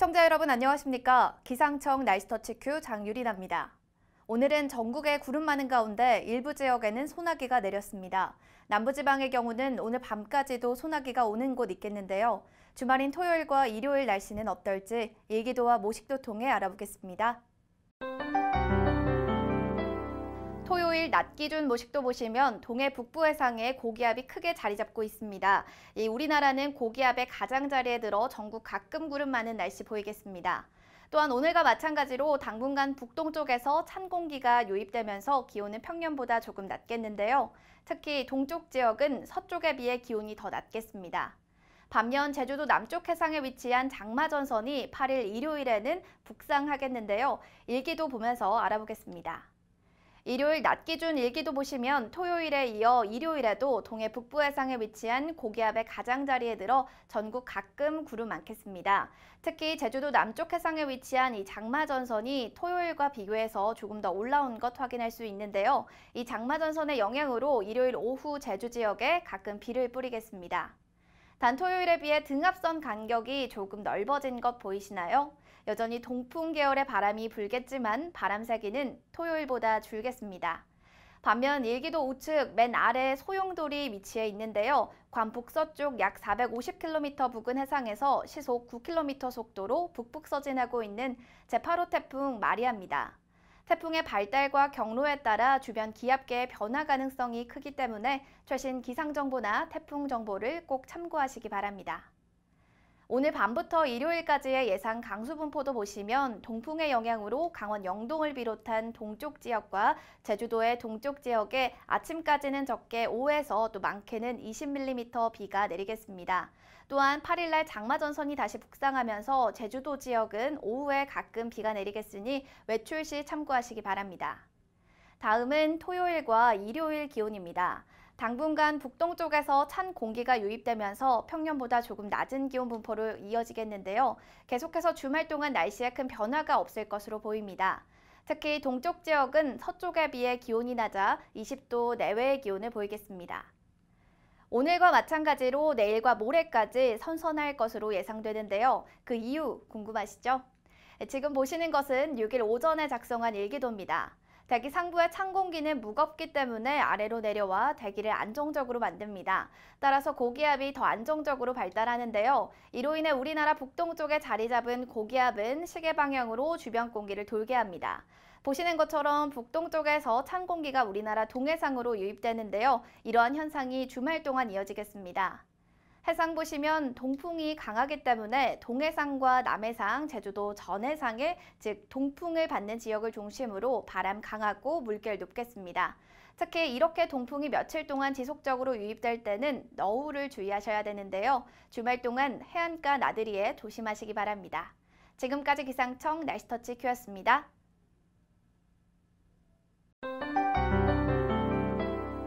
시청자 여러분 안녕하십니까? 기상청 날씨터치큐 장유리나입니다. 오늘은 전국에 구름 많은 가운데 일부 지역에는 소나기가 내렸습니다. 남부지방의 경우는 오늘 밤까지도 소나기가 오는 곳 있겠는데요. 주말인 토요일과 일요일 날씨는 어떨지 일기도와 모식도 통해 알아보겠습니다. 2 4낮 기준 모식도 보시면 동해 북부 해상에 고기압이 크게 자리 잡고 있습니다. 이 우리나라는 고기압의 가장자리에 들어 전국 가끔 구름 많은 날씨 보이겠습니다. 또한 오늘과 마찬가지로 당분간 북동쪽에서 찬 공기가 유입되면서 기온은 평년보다 조금 낮겠는데요. 특히 동쪽 지역은 서쪽에 비해 기온이 더 낮겠습니다. 반면 제주도 남쪽 해상에 위치한 장마전선이 8일 일요일에는 북상하겠는데요. 일기도 보면서 알아보겠습니다. 일요일 낮 기준 일기도 보시면 토요일에 이어 일요일에도 동해 북부 해상에 위치한 고기압의 가장자리에 들어 전국 가끔 구름 많겠습니다. 특히 제주도 남쪽 해상에 위치한 이 장마전선이 토요일과 비교해서 조금 더 올라온 것 확인할 수 있는데요. 이 장마전선의 영향으로 일요일 오후 제주 지역에 가끔 비를 뿌리겠습니다. 단 토요일에 비해 등압선 간격이 조금 넓어진 것 보이시나요? 여전히 동풍 계열의 바람이 불겠지만 바람 세기는 토요일보다 줄겠습니다. 반면 일기도 우측 맨 아래 소용돌이 위치해 있는데요. 관북서쪽 약 450km 부근 해상에서 시속 9km 속도로 북북서진하고 있는 제8호 태풍 마리아입니다. 태풍의 발달과 경로에 따라 주변 기압계의 변화 가능성이 크기 때문에 최신 기상정보나 태풍 정보를 꼭 참고하시기 바랍니다. 오늘 밤부터 일요일까지의 예상 강수 분포도 보시면 동풍의 영향으로 강원 영동을 비롯한 동쪽 지역과 제주도의 동쪽 지역에 아침까지는 적게 5에서 또 많게는 20mm 비가 내리겠습니다. 또한 8일날 장마전선이 다시 북상하면서 제주도 지역은 오후에 가끔 비가 내리겠으니 외출 시 참고하시기 바랍니다. 다음은 토요일과 일요일 기온입니다. 당분간 북동쪽에서 찬 공기가 유입되면서 평년보다 조금 낮은 기온 분포로 이어지겠는데요. 계속해서 주말 동안 날씨에 큰 변화가 없을 것으로 보입니다. 특히 동쪽 지역은 서쪽에 비해 기온이 낮아 20도 내외의 기온을 보이겠습니다. 오늘과 마찬가지로 내일과 모레까지 선선할 것으로 예상되는데요. 그 이유 궁금하시죠? 지금 보시는 것은 6일 오전에 작성한 일기도입니다. 대기 상부의 찬 공기는 무겁기 때문에 아래로 내려와 대기를 안정적으로 만듭니다. 따라서 고기압이 더 안정적으로 발달하는데요. 이로 인해 우리나라 북동쪽에 자리 잡은 고기압은 시계 방향으로 주변 공기를 돌게 합니다. 보시는 것처럼 북동쪽에서 찬 공기가 우리나라 동해상으로 유입되는데요. 이러한 현상이 주말 동안 이어지겠습니다. 해상 보시면 동풍이 강하기 때문에 동해상과 남해상, 제주도 전해상에 즉 동풍을 받는 지역을 중심으로 바람 강하고 물결 높겠습니다. 특히 이렇게 동풍이 며칠 동안 지속적으로 유입될 때는 너울을 주의하셔야 되는데요. 주말 동안 해안가 나들이에 조심하시기 바랍니다. 지금까지 기상청 날씨터치 큐였습니다.